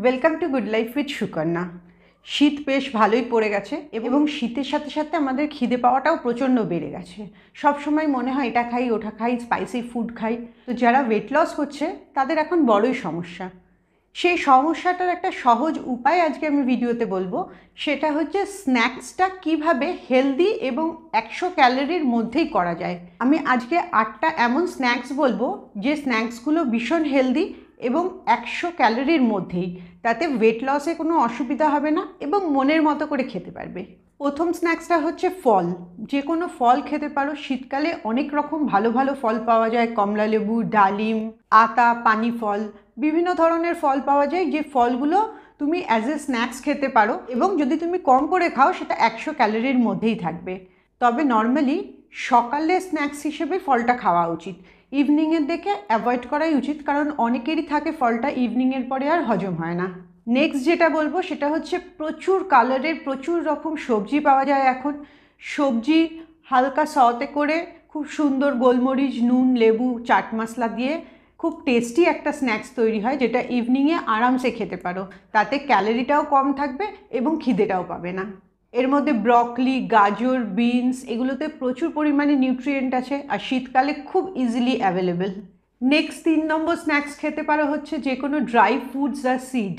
welcome to good life with Sukanya শীত বেশ ভালোই পড়ে গেছে এবং শীতের সাথে সাথে আমাদের খিদে পাওয়াটাও প্রচণ্ড বেড়ে গেছে সব সময় মনে হয় এটা খাই ওটা খাই স্পাইসি ফুড খাই তো যারা ওয়েট লস হচ্ছে তাদের এখন বড়ই সমস্যা সেই সমস্যাটার একটা সহজ উপায় আজকে আমি ভিডিওতে বলবো সেটা হচ্ছে স্ন্যাক্সটা কিভাবে হেলদি এবং একশো ক্যালোরির মধ্যেই করা যায় আমি আজকে আটটা এমন স্ন্যাক্স বলবো যে স্ন্যাক্সগুলো ভীষণ হেলদি এবং একশো ক্যালোরির মধ্যেই তাতে ওয়েট লসে কোনো অসুবিধা হবে না এবং মনের মতো করে খেতে পারবে প্রথম স্ন্যাক্সটা হচ্ছে ফল যে কোনো ফল খেতে পারো শীতকালে অনেক রকম ভালো ভালো ফল পাওয়া যায় কমলা লেবু ডালিম আতা পানি ফল বিভিন্ন ধরনের ফল পাওয়া যায় যে ফলগুলো তুমি অ্যাজ এ স্ন্যাক্স খেতে পারো এবং যদি তুমি কম করে খাও সেটা একশো ক্যালোরির মধ্যেই থাকবে তবে নর্মালি সকালে স্ন্যাক্স হিসেবে ফলটা খাওয়া উচিত ইভিনিংয়ের দেখে অ্যাভয়েড করাই উচিত কারণ অনেকেরই থাকে ফলটা ইভিনিংয়ের পরে আর হজম হয় না নেক্সট যেটা বলবো সেটা হচ্ছে প্রচুর কালারের প্রচুর রকম সবজি পাওয়া যায় এখন সবজি হালকা সতে করে খুব সুন্দর গোলমরিচ নুন লেবু চাট মশলা দিয়ে খুব টেস্টি একটা স্ন্যাক্স তৈরি হয় যেটা ইভিনিংয়ে আরামসে খেতে পারো তাতে ক্যালোরিটাও কম থাকবে এবং খিদেটাও পাবে না এর মধ্যে ব্রকলি গাজর বিনস এগুলোতে প্রচুর পরিমাণে নিউট্রিয়েন্ট আছে আর শীতকালে খুব ইজিলি অ্যাভেলেবেল নেক্সট তিন নম্বর স্ন্যাক্স খেতে পারো হচ্ছে যে কোনো ড্রাই ফুডস আর সিড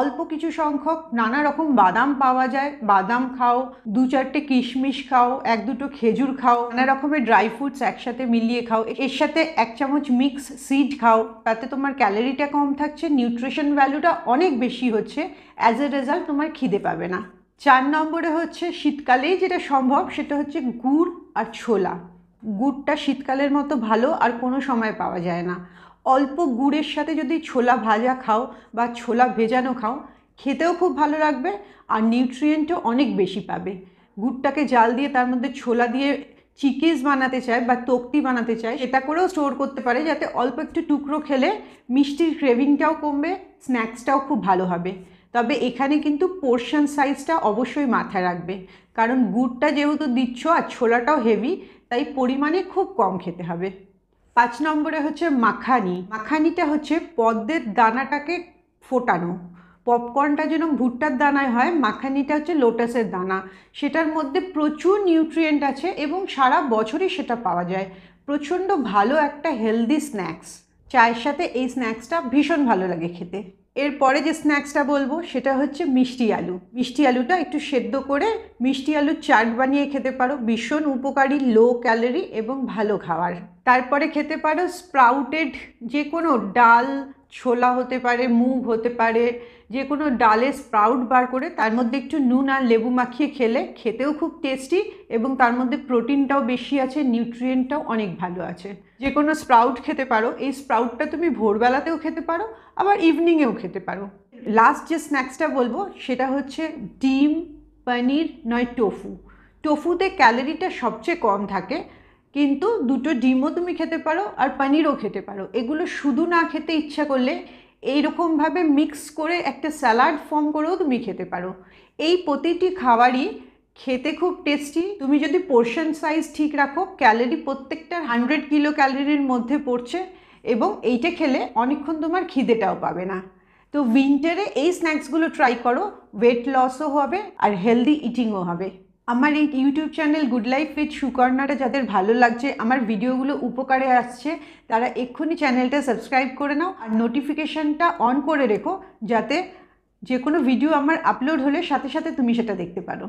অল্প কিছু সংখ্যক নানা রকম বাদাম পাওয়া যায় বাদাম খাও দু চারটে কিশমিশ খাও এক দুটো খেজুর খাও নানা রকমের ড্রাই ফ্রুটস একসাথে মিলিয়ে খাও এর সাথে এক চামচ মিক্স সিড খাও তাতে তোমার ক্যালোরিটা কম থাকছে নিউট্রিশন ভ্যালুটা অনেক বেশি হচ্ছে অ্যাজ এ রেজাল্ট তোমার খিদে পাবে না চার নম্বরে হচ্ছে শীতকালেই যেটা সম্ভব সেটা হচ্ছে গুড় আর ছোলা গুড়টা শীতকালের মতো ভালো আর কোনো সময় পাওয়া যায় না অল্প গুড়ের সাথে যদি ছোলা ভাজা খাও বা ছোলা ভেজানো খাও খেতেও খুব ভালো লাগবে আর নিউট্রিয়েন্টও অনেক বেশি পাবে গুড়টাকে জাল দিয়ে তার মধ্যে ছোলা দিয়ে চিকিজ বানাতে চায় বা তক্তি বানাতে চায় সেটা করেও স্টোর করতে পারে যাতে অল্প একটু টুকরো খেলে মিষ্টির ক্রেভিংটাও কমবে স্ন্যাক্সটাও খুব ভালো হবে তবে এখানে কিন্তু পোর্শন সাইজটা অবশ্যই মাথায় রাখবে কারণ গুড়টা যেহেতু দিচ্ছ আর ছোলাটাও হেভি তাই পরিমাণে খুব কম খেতে হবে পাঁচ নম্বরে হচ্ছে মাখানি মাখানিটা হচ্ছে পদ্মের দানাটাকে ফোটানো পপকর্নটা যেরকম ভুট্টার দানায় হয় মাখানিটা হচ্ছে লোটাসের দানা সেটার মধ্যে প্রচুর নিউট্রিয়েন্ট আছে এবং সারা বছরই সেটা পাওয়া যায় প্রচণ্ড ভালো একটা হেলদি স্ন্যাক্স চায়ের সাথে এই স্ন্যাক্সটা ভীষণ ভালো লাগে খেতে এরপরে যে স্ন্যাক্সটা বলবো সেটা হচ্ছে মিষ্টি আলু মিষ্টি আলুটা একটু সেদ্ধ করে মিষ্টি আলুর চাট বানিয়ে খেতে পারো ভীষণ উপকারী লো ক্যালোরি এবং ভালো খাওয়ার তারপরে খেতে পারো স্প্রাউটেড যে কোনো ডাল ছোলা হতে পারে মুগ হতে পারে যে কোনো ডালে স্প্রাউট বার করে তার মধ্যে একটু নুন আর লেবু মাখিয়ে খেলে খেতেও খুব টেস্টি এবং তার মধ্যে প্রোটিনটাও বেশি আছে নিউট্রিয়েন্টটাও অনেক ভালো আছে যে কোনো স্প্রাউট খেতে পারো এই স্প্রাউটটা তুমি ভোরবেলাতেও খেতে পারো আবার ইভিনিংয়েও খেতে পারো লাস্ট যে স্ন্যাক্সটা বলবো সেটা হচ্ছে ডিম পনির নয় টোফু টোফুতে ক্যালোরিটা সবচেয়ে কম থাকে কিন্তু দুটো ডিমও তুমি খেতে পারো আর পানিরও খেতে পারো এগুলো শুধু না খেতে ইচ্ছা করলে এইরকমভাবে মিক্স করে একটা স্যালাড ফর্ম করেও তুমি খেতে পারো এই প্রতিটি খাবারই খেতে খুব টেস্টি তুমি যদি পোর্শন সাইজ ঠিক রাখো ক্যালোরি প্রত্যেকটার হান্ড্রেড কিলো ক্যালোরির মধ্যে পড়ছে এবং এইটা খেলে অনেকক্ষণ তোমার খিদেটাও পাবে না তো উইন্টারে এই স্ন্যাক্সগুলো ট্রাই করো ওয়েট লসও হবে আর হেলদি ইটিংও হবে আমার এই YouTube channel good life with সুকর্ণাটা যাদের ভালো লাগছে আমার ভিডিওগুলো উপকারে আসছে তারা এক্ষুনি চ্যানেলটা সাবস্ক্রাইব করে নাও আর নোটিফিকেশানটা অন করে রেখো যাতে যে কোনো ভিডিও আমার আপলোড হলে সাথে সাথে তুমি সেটা দেখতে পারো